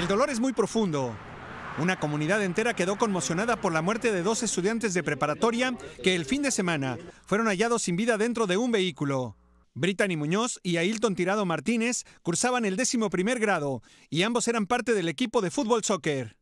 El dolor es muy profundo. Una comunidad entera quedó conmocionada por la muerte de dos estudiantes de preparatoria que el fin de semana fueron hallados sin vida dentro de un vehículo. Brittany Muñoz y Ailton Tirado Martínez cursaban el décimo primer grado y ambos eran parte del equipo de fútbol soccer.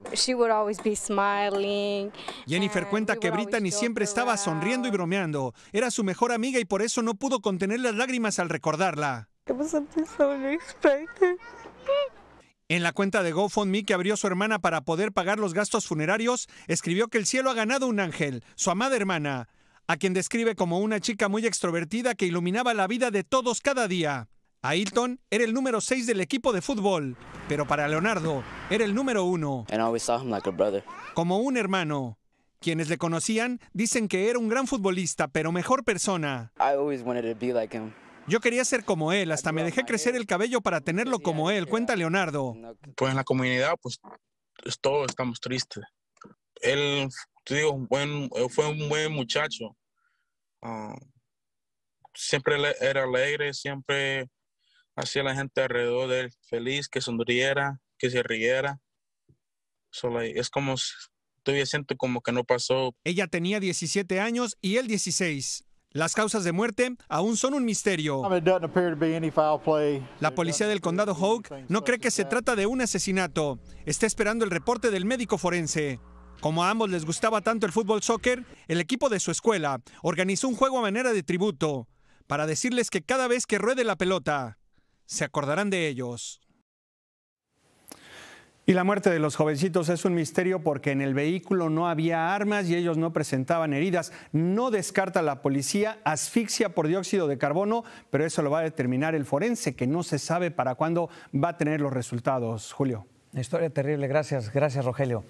Jennifer cuenta que Brittany siempre estaba sonriendo y bromeando. Era su mejor amiga y por eso no pudo contener las lágrimas al recordarla. En la cuenta de GoFundMe que abrió su hermana para poder pagar los gastos funerarios, escribió que el cielo ha ganado un ángel, su amada hermana, a quien describe como una chica muy extrovertida que iluminaba la vida de todos cada día. Ailton era el número 6 del equipo de fútbol, pero para Leonardo era el número 1. como un hermano. Quienes le conocían dicen que era un gran futbolista, pero mejor persona. Yo quería ser como él, hasta me dejé crecer el cabello para tenerlo como él. Cuenta Leonardo. Pues en la comunidad, pues todos estamos tristes. Él, te digo, fue un buen muchacho. Ah, siempre era alegre, siempre hacía la gente alrededor de él feliz, que sonriera, que se riera. es como, todavía siento como que no pasó. Ella tenía 17 años y él 16. Las causas de muerte aún son un misterio. La policía del condado Hawk no cree que se trata de un asesinato. Está esperando el reporte del médico forense. Como a ambos les gustaba tanto el fútbol soccer, el equipo de su escuela organizó un juego a manera de tributo para decirles que cada vez que ruede la pelota, se acordarán de ellos. Y la muerte de los jovencitos es un misterio porque en el vehículo no había armas y ellos no presentaban heridas. No descarta la policía asfixia por dióxido de carbono, pero eso lo va a determinar el forense, que no se sabe para cuándo va a tener los resultados. Julio. Historia terrible, gracias, gracias Rogelio.